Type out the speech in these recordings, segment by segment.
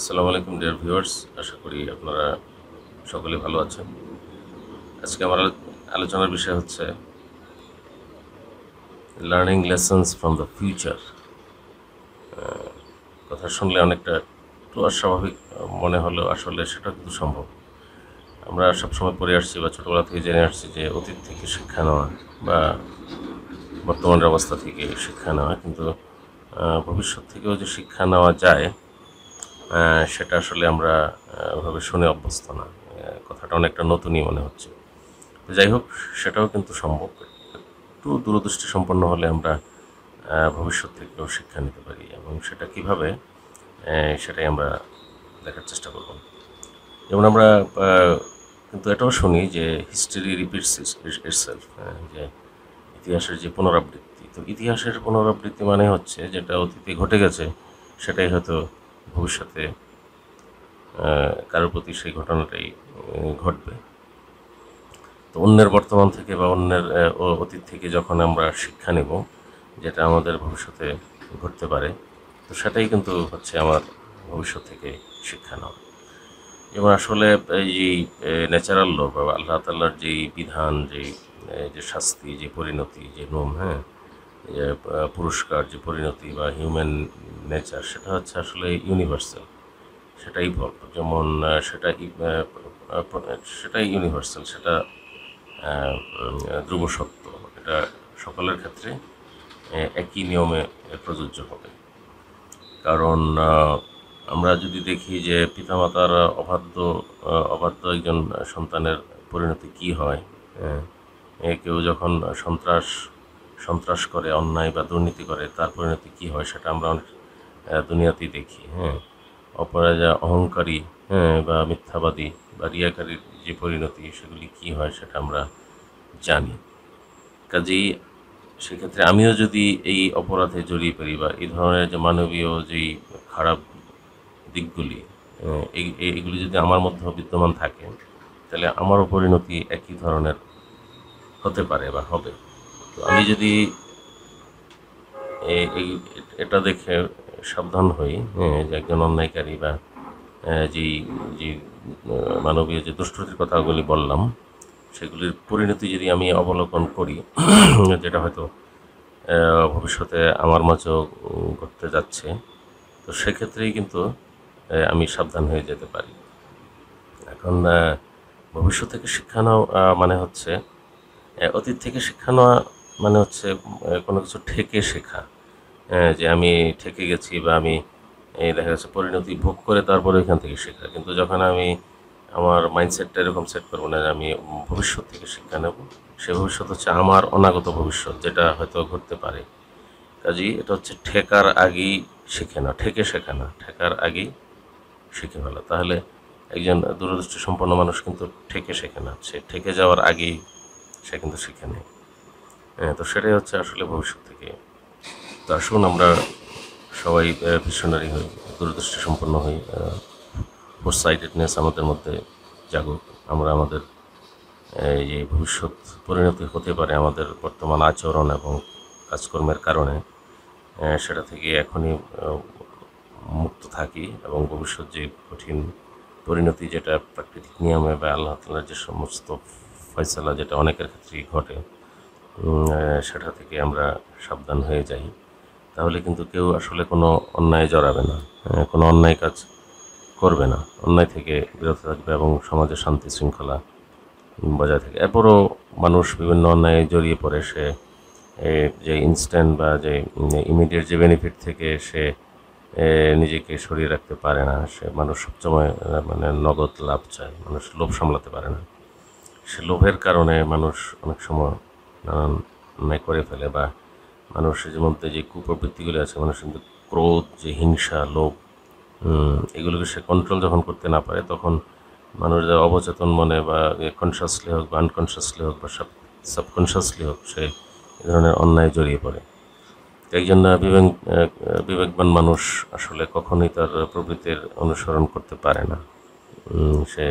আসসালামু আলাইকুম dear viewers আশা করি আপনারা সকলে ভালো আছেন আজকে আমার আলোচনার বিষয় হচ্ছে learning lessons from the future কথা শুনলে অনেকটা একটু অস্বাভাবিক মনে হলেও আসলে সেটা কিন্তু সম্ভব আমরা সবসময় পড়ে আসছি বা ছোটোবেলা থেকে জেনে আসছি যে অতীত থেকে শিক্ষা নেওয়া বা বর্তমানের অবস্থা থেকে শিক্ষা নেওয়া কিন্তু ভবিষ্যৎ থেকেও যে শিক্ষা নেওয়া যায় সেটা আসলে আমরা ওভাবে শুনে অভ্যস্ত না কথাটা অনেকটা নতুনই মনে হচ্ছে তো যাই হোক সেটাও কিন্তু সম্ভব একটু দূরদৃষ্টি সম্পন্ন হলে আমরা ভবিষ্যৎ থেকেও শিক্ষা নিতে পারি এবং সেটা কিভাবে সেটাই আমরা দেখার চেষ্টা করব যেমন আমরা কিন্তু এটাও শুনি যে হিস্ট্রি রিপিটস ইটসেলফ যে ইতিহাসের যে পুনরাবৃত্তি তো ইতিহাসের পুনরাবৃত্তি মানে হচ্ছে যেটা অতীতে ঘটে গেছে সেটাই হয়তো ভবিষ্যতে কারোর প্রতি সেই ঘটনাটাই ঘটবে তো অন্যের বর্তমান থেকে বা অন্যের অতীত থেকে যখন আমরা শিক্ষা নেব যেটা আমাদের ভবিষ্যতে ঘটতে পারে তো সেটাই কিন্তু হচ্ছে আমার ভবিষ্যৎ থেকে শিক্ষা নেওয়া এবং আসলে এই ন্যাচারাল ল বা আল্লাহ তাল্লার যেই বিধান যেই যে শাস্তি যে পরিণতি যে নোম হ্যাঁ পুরস্কার যে পরিণতি বা হিউম্যান নেচার সেটা হচ্ছে আসলে ইউনিভার্সাল সেটাই বল যেমন সেটা সেটাই ইউনিভার্সাল সেটা ধ্রুব সত্য এটা সকলের ক্ষেত্রে একই নিয়মে প্রযোজ্য হবে কারণ আমরা যদি দেখি যে পিতামাতার অবাধ্য অবাধ্য একজন সন্তানের পরিণতি কি হয় হ্যাঁ। কেউ যখন সন্ত্রাস সন্ত্রাস করে অন্যায় বা দুর্নীতি করে তার পরিণতি কী হয় সেটা আমরা অনেক দুনিয়াতেই দেখি হ্যাঁ অপরাজা অহংকারী হ্যাঁ বা মিথ্যাবাদী বা রিয়াকারীর যে পরিণতি সেগুলি কি হয় সেটা আমরা জানি কাজেই সেক্ষেত্রে আমিও যদি এই অপরাধে জড়িয়ে পারি বা এই ধরনের যে মানবীয় যেই খারাপ দিকগুলি হ্যাঁ, এগুলি যদি আমার মধ্যে বিদ্যমান থাকে তাহলে আমারও পরিণতি একই ধরনের হতে পারে বা হবে আমি যদি এই এটা দেখে সাবধান হই যে একজন অন্যায়কারী বা যেই যে মানবীয় যে দুষ্কৃতির কথাগুলি বললাম সেগুলির পরিণতি যদি আমি অবলোকন করি যেটা হয়তো ভবিষ্যতে আমার মাঝেও ঘটতে যাচ্ছে তো সেক্ষেত্রেই কিন্তু আমি সাবধান হয়ে যেতে পারি এখন ভবিষ্যৎ থেকে শিক্ষা নেওয়া মানে হচ্ছে অতীত থেকে শিক্ষা নেওয়া মানে হচ্ছে কোনো কিছু ঠেকে শেখা যে আমি ঠেকে গেছি বা আমি এই দেখা যাচ্ছে পরিণতি ভোগ করে তারপরে এখান থেকে শেখা কিন্তু যখন আমি আমার মাইন্ডসেটটা এরকম সেট করবো না যে আমি ভবিষ্যৎ থেকে শিক্ষা নেব সে ভবিষ্যৎ হচ্ছে আমার অনাগত ভবিষ্যৎ যেটা হয়তো ঘটতে পারে কাজেই এটা হচ্ছে ঠেকার আগেই শিখে না ঠেকে শেখা না ঠেকার আগেই শিখে ফেলা তাহলে একজন দূরদৃষ্টি সম্পন্ন মানুষ কিন্তু ঠেকে শেখে না সে ঠেকে যাওয়ার আগেই সে কিন্তু শিখে নেয় হ্যাঁ, তো সেটাই হচ্ছে আসলে ভবিষ্যৎ থেকে তো আসুন আমরা সবাই ভিশনারি হই দূরদৃষ্টি সম্পন্ন হই ফোরসাইটেডনেস আমাদের মধ্যে জাগুক আমরা আমাদের যে ভবিষ্যৎ পরিণতি হতে পারে আমাদের বর্তমান আচরণ এবং কাজকর্মের কারণে সেটা থেকে এখনই মুক্ত থাকি এবং ভবিষ্যৎ যে কঠিন পরিণতি যেটা প্রাকৃতিক নিয়মে বা আল্লাহ তালার যে সমস্ত ফয়সালা যেটা অনেকের ক্ষেত্রেই ঘটে সেটা থেকে আমরা সাবধান হয়ে যাই তাহলে কিন্তু কেউ আসলে কোনো অন্যায় জড়াবে না কোনো অন্যায় কাজ করবে না অন্যায় থেকে বিরত থাকবে এবং সমাজে শান্তি শৃঙ্খলা বজায় থাকে এরপরও মানুষ বিভিন্ন অন্যায় জড়িয়ে পড়ে সে যে ইনস্ট্যান্ট বা যে ইমিডিয়েট যে বেনিফিট থেকে সে নিজেকে সরিয়ে রাখতে পারে না সে মানুষ সবসময় মানে নগদ লাভ চায় মানুষ লোভ সামলাতে পারে না সে লোভের কারণে মানুষ অনেক সময় নানান করে ফেলে বা মানুষের মধ্যে যে কুপ্রবৃত্তিগুলি আছে মানুষের মধ্যে ক্রোধ যে হিংসা লোভ এগুলোকে সে কন্ট্রোল যখন করতে না পারে তখন মানুষ যা অবচেতন মনে বা কনসাসলি হোক বা আনকনসাসলি হোক বা সাবকনসাসলি হোক সে এ ধরনের অন্যায় জড়িয়ে পড়ে এই জন্য বিবেক বিবেকবান মানুষ আসলে কখনোই তার প্রবৃত্তির অনুসরণ করতে পারে না সে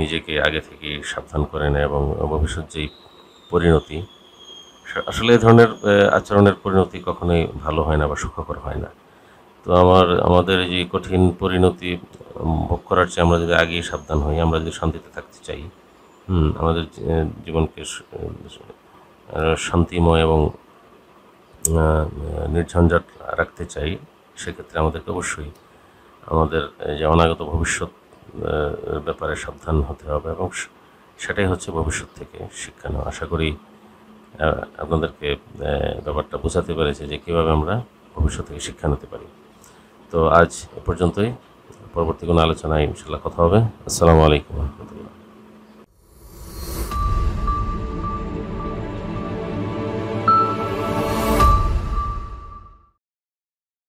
নিজেকে আগে থেকে সাবধান করে নেয় এবং ভবিষ্যৎ যেই পরিণতি আসলে এ ধরনের আচরণের পরিণতি কখনোই ভালো হয় না বা সুখকর হয় না তো আমার আমাদের যে কঠিন পরিণতি ভোগ করার চেয়ে আমরা যদি আগেই সাবধান হই আমরা যদি শান্তিতে থাকতে চাই আমাদের জীবনকে শান্তিময় এবং নির্ঝঞ্ঝাট রাখতে চাই সেক্ষেত্রে আমাদেরকে অবশ্যই আমাদের যে অনাগত ভবিষ্যৎ ব্যাপারে সাবধান হতে হবে এবং সেটাই হচ্ছে ভবিষ্যৎ থেকে শিক্ষা নেওয়া আশা করি আপনাদেরকে ব্যাপারটা বোঝাতে পেরেছে যে কীভাবে আমরা ভবিষ্যৎ থেকে শিক্ষা নিতে পারি তো আজ এ পর্যন্তই পরবর্তী কোনো আলোচনায় ইনশাল্লাহ কথা হবে আসসালামু আলাইকুম